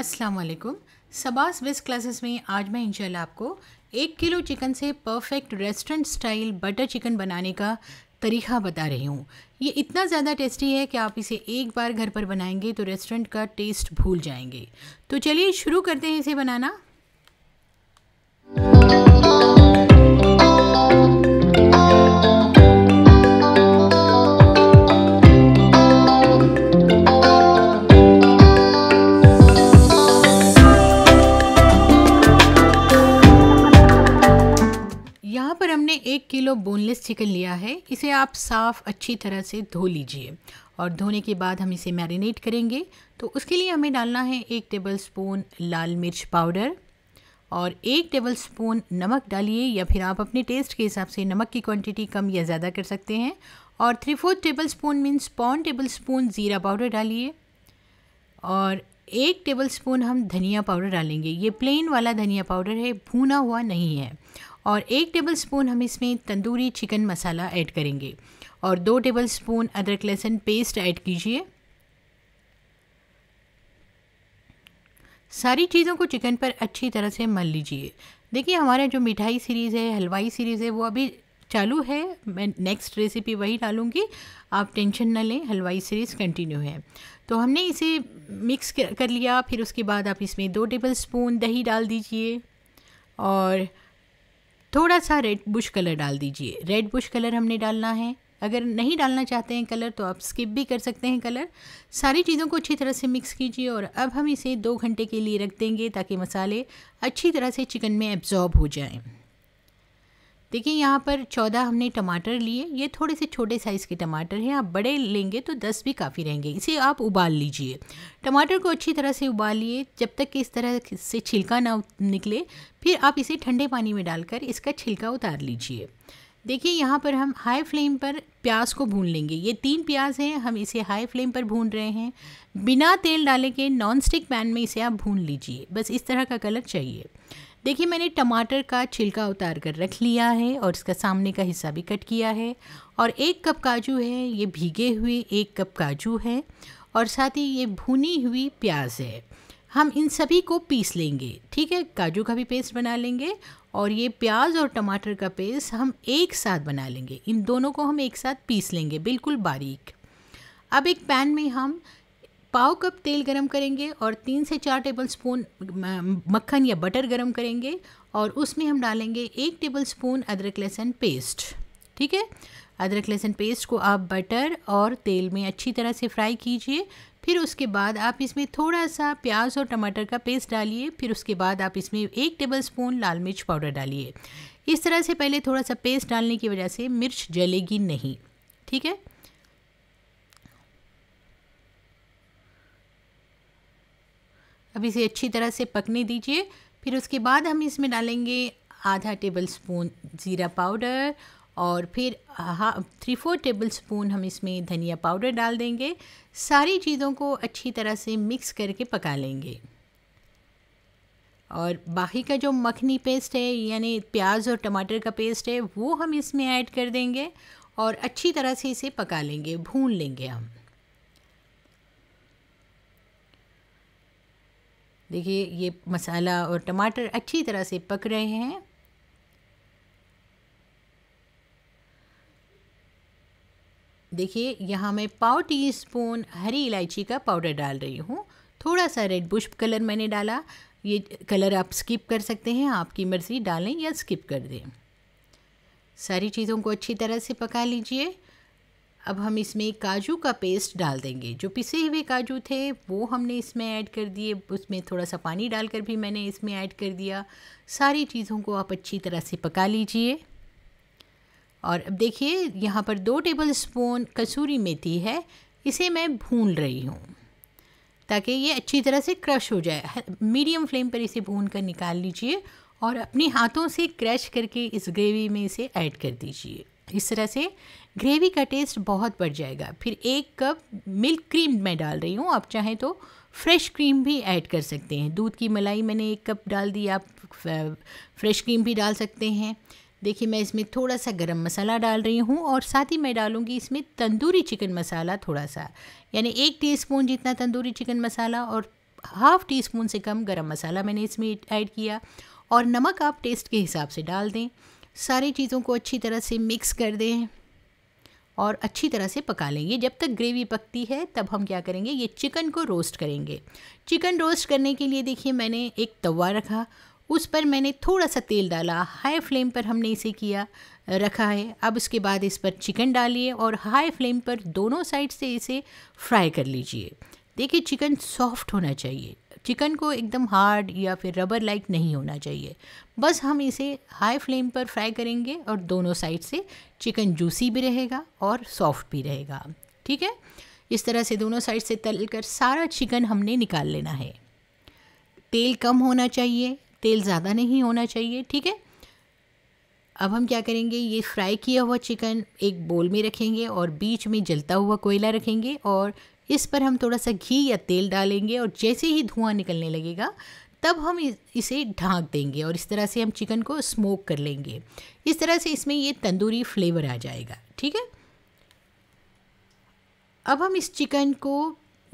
अस्सलाम वालेकुम सबास waste classes में आज मैं इंशाल्लाह आपको एक किलो चिकन से perfect restaurant style butter chicken बनाने का तरीका बता रही हूँ ये इतना ज़्यादा टेस्टी है कि आप इसे एक बार घर पर बनाएंगे तो रेस्टोरेंट का टेस्ट भूल जाएंगे तो चलिए शुरू करते हैं इसे बनाना एक किलो बोनलेस चिकन लिया है इसे आप साफ़ अच्छी तरह से धो लीजिए और धोने के बाद हम इसे मैरिनेट करेंगे तो उसके लिए हमें डालना है एक टेबल स्पून लाल मिर्च पाउडर और एक टेबल स्पून नमक डालिए या फिर आप अपने टेस्ट के हिसाब से नमक की क्वांटिटी कम या ज़्यादा कर सकते हैं और three fourth tablespoon means पौन टेबल स्पून ज़ीरा पाउडर डालिए और एक टेबल स्पून हम धनिया पाउडर डालेंगे ये प्लेन वाला धनिया पाउडर है भूना हुआ नहीं है और एक टेबल स्पून हम इसमें तंदूरी चिकन मसाला ऐड करेंगे और दो टेबल स्पून अदरक लहसुन पेस्ट ऐड कीजिए सारी चीज़ों को चिकन पर अच्छी तरह से मल लीजिए देखिए हमारा जो मिठाई सीरीज़ है हलवाई सीरीज़ है वो अभी चालू है मैं नेक्स्ट रेसिपी वही डालूँगी आप टेंशन ना लें हलवाई सीरीज़ कंटिन्यू है तो हमने इसे मिक्स कर लिया फिर उसके बाद आप इसमें दो टेबल स्पून दही डाल दीजिए और थोड़ा सा रेड बुश कलर डाल दीजिए रेड बुश कलर हमने डालना है अगर नहीं डालना चाहते हैं कलर तो आप स्किप भी कर सकते हैं कलर सारी चीज़ों को अच्छी तरह से मिक्स कीजिए और अब हम इसे दो घंटे के लिए रख देंगे ताकि मसाले अच्छी तरह से चिकन में एब्जॉर्ब हो जाएं देखिए यहाँ पर चौदह हमने टमाटर लिए ये थोड़े से छोटे साइज़ के टमाटर हैं आप बड़े लेंगे तो दस भी काफ़ी रहेंगे इसे आप उबाल लीजिए टमाटर को अच्छी तरह से उबालिए जब तक कि इस तरह से छिलका ना निकले फिर आप इसे ठंडे पानी में डालकर इसका छिलका उतार लीजिए देखिए यहाँ पर हम हाई फ्लेम पर प्याज को भून लेंगे ये तीन प्याज हैं हम इसे हाई फ्लेम पर भून रहे हैं बिना तेल डाले के नॉन स्टिक पैन में इसे आप भून लीजिए बस इस तरह का कलर चाहिए देखिए मैंने टमाटर का छिलका उतार कर रख लिया है और इसका सामने का हिस्सा भी कट किया है और एक कप काजू है ये भीगे हुए एक कप काजू है और साथ ही ये भुनी हुई प्याज है हम इन सभी को पीस लेंगे ठीक है काजू का भी पेस्ट बना लेंगे और ये प्याज और टमाटर का पेस्ट हम एक साथ बना लेंगे इन दोनों को हम एक साथ पीस लेंगे बिल्कुल बारीक अब एक पैन में हम पाव कप तेल गरम करेंगे और तीन से चार टेबल स्पून मक्खन या बटर गरम करेंगे और उसमें हम डालेंगे एक टेबल स्पून अदरक लहसुन पेस्ट ठीक है अदरक लहसुन पेस्ट को आप बटर और तेल में अच्छी तरह से फ्राई कीजिए फिर उसके बाद आप इसमें थोड़ा सा प्याज और टमाटर का पेस्ट डालिए फिर उसके बाद आप इसमें एक टेबल स्पून लाल मिर्च पाउडर डालिए इस तरह से पहले थोड़ा सा पेस्ट डालने की वजह से मिर्च जलेगी नहीं ठीक है अब इसे अच्छी तरह से पकने दीजिए फिर उसके बाद हम इसमें डालेंगे आधा टेबल स्पून ज़ीरा पाउडर और फिर हा थ्री फोर टेबल स्पून हम इसमें धनिया पाउडर डाल देंगे सारी चीज़ों को अच्छी तरह से मिक्स करके पका लेंगे और बाकी का जो मखनी पेस्ट है यानी प्याज और टमाटर का पेस्ट है वो हम इसमें ऐड कर देंगे और अच्छी तरह से इसे पका लेंगे भून लेंगे हम देखिए ये मसाला और टमाटर अच्छी तरह से पक रहे हैं देखिए यहाँ मैं पाव टी स्पून हरी इलायची का पाउडर डाल रही हूँ थोड़ा सा रेड बुश कलर मैंने डाला ये कलर आप स्किप कर सकते हैं आपकी मर्ज़ी डालें या स्किप कर दें सारी चीज़ों को अच्छी तरह से पका लीजिए अब हम इसमें काजू का पेस्ट डाल देंगे जो पिसे हुए काजू थे वो हमने इसमें ऐड कर दिए उसमें थोड़ा सा पानी डालकर भी मैंने इसमें ऐड कर दिया सारी चीज़ों को आप अच्छी तरह से पका लीजिए और अब देखिए यहाँ पर दो टेबल स्पून कसूरी मेथी है इसे मैं भून रही हूँ ताकि ये अच्छी तरह से क्रश हो जाए मीडियम फ्लेम पर इसे भून कर निकाल लीजिए और अपने हाथों से क्रश करके इस ग्रेवी में इसे ऐड कर दीजिए इस तरह से ग्रेवी का टेस्ट बहुत बढ़ जाएगा फिर एक कप मिल्क क्रीम मैं डाल रही हूँ आप चाहें तो फ्रेश क्रीम भी ऐड कर सकते हैं दूध की मलाई मैंने एक कप डाल दी आप फ्रेश क्रीम भी डाल सकते हैं देखिए मैं इसमें थोड़ा सा गरम मसाला डाल रही हूँ और साथ ही मैं डालूँगी इसमें तंदूरी चिकन मसाला थोड़ा सा यानी एक टीस्पून जितना तंदूरी चिकन मसाला और हाफ़ टी स्पून से कम गरम मसाला मैंने इसमें ऐड किया और नमक आप टेस्ट के हिसाब से डाल दें सारी चीज़ों को अच्छी तरह से मिक्स कर दें और अच्छी तरह से पका लेंगे जब तक ग्रेवी पकती है तब हम क्या करेंगे ये चिकन को रोस्ट करेंगे चिकन रोस्ट करने के लिए देखिए मैंने एक तवा रखा उस पर मैंने थोड़ा सा तेल डाला हाई फ्लेम पर हमने इसे किया रखा है अब उसके बाद इस पर चिकन डालिए और हाई फ्लेम पर दोनों साइड से इसे फ्राई कर लीजिए देखिए चिकन सॉफ्ट होना चाहिए चिकन को एकदम हार्ड या फिर रबर लाइक नहीं होना चाहिए बस हम इसे हाई फ्लेम पर फ्राई करेंगे और दोनों साइड से चिकन जूसी भी रहेगा और सॉफ्ट भी रहेगा ठीक है इस तरह से दोनों साइड से तल कर सारा चिकन हमने निकाल लेना है तेल कम होना चाहिए तेल ज़्यादा नहीं होना चाहिए ठीक है अब हम क्या करेंगे ये फ्राई किया हुआ चिकन एक बोल में रखेंगे और बीच में जलता हुआ कोयला रखेंगे और इस पर हम थोड़ा सा घी या तेल डालेंगे और जैसे ही धुआं निकलने लगेगा तब हम इसे ढाँक देंगे और इस तरह से हम चिकन को स्मोक कर लेंगे इस तरह से इसमें ये तंदूरी फ्लेवर आ जाएगा ठीक है अब हम इस चिकन को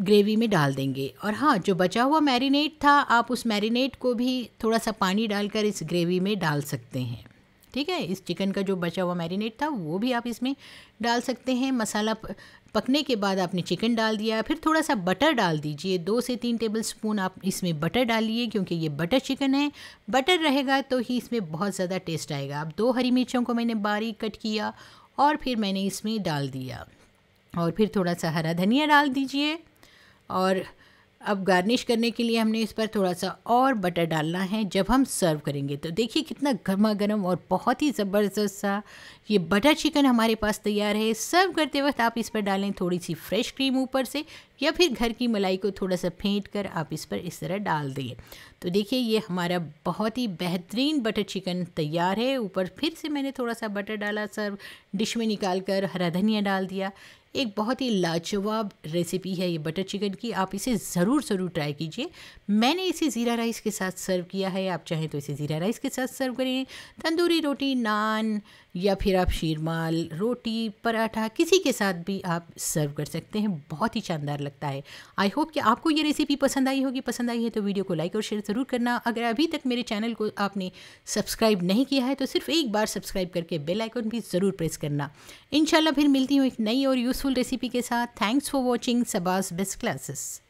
ग्रेवी में डाल देंगे और हाँ जो बचा हुआ मैरिनेट था आप उस मैरिनेट को भी थोड़ा सा पानी डालकर इस ग्रेवी में डाल सकते हैं ठीक है इस चिकन का जो बचा हुआ मैरिनेट था वो भी आप इसमें डाल सकते हैं मसाला पकने के बाद आपने चिकन डाल दिया फिर थोड़ा सा बटर डाल दीजिए दो से तीन टेबल स्पून आप इसमें बटर डालिए क्योंकि ये बटर चिकन है बटर रहेगा तो ही इसमें बहुत ज़्यादा टेस्ट आएगा आप दो हरी मिर्चों को मैंने बारीक कट किया और फिर मैंने इसमें डाल दिया और फिर थोड़ा सा हरा धनिया डाल दीजिए और अब गार्निश करने के लिए हमने इस पर थोड़ा सा और बटर डालना है जब हम सर्व करेंगे तो देखिए कितना गर्मा गर्म और बहुत ही ज़बरदस्त सा ये बटर चिकन हमारे पास तैयार है सर्व करते वक्त आप इस पर डालें थोड़ी सी फ्रेश क्रीम ऊपर से या फिर घर की मलाई को थोड़ा सा फेंट कर आप इस पर इस तरह डाल दिए तो देखिए ये हमारा बहुत ही बेहतरीन बटर चिकन तैयार है ऊपर फिर से मैंने थोड़ा सा बटर डाला सर्व डिश में निकाल कर हरा धनिया डाल दिया एक बहुत ही लाजवाब रेसिपी है ये बटर चिकन की आप इसे ज़रूर ज़रूर ट्राई कीजिए मैंने इसे ज़ीरा राइस के साथ सर्व किया है आप चाहें तो इसे ज़ीरा राइस के साथ सर्व करें तंदूरी रोटी नान या फिर आप शीरमाल रोटी पराठा किसी के साथ भी आप सर्व कर सकते हैं बहुत ही शानदार लगता है आई होप कि आपको ये रेसिपी पसंद आई होगी पसंद आई है तो वीडियो को लाइक और शेयर ज़रूर करना अगर अभी तक मेरे चैनल को आपने सब्सक्राइब नहीं किया है तो सिर्फ एक बार सब्सक्राइब करके बेल आइकन भी ज़रूर प्रेस करना इन फिर मिलती हूँ एक नई और यूज़फुल यूज़फुल रेसिपी के साथ थैंक्स फॉर वॉचिंग सबाज बेस्ट क्लासेस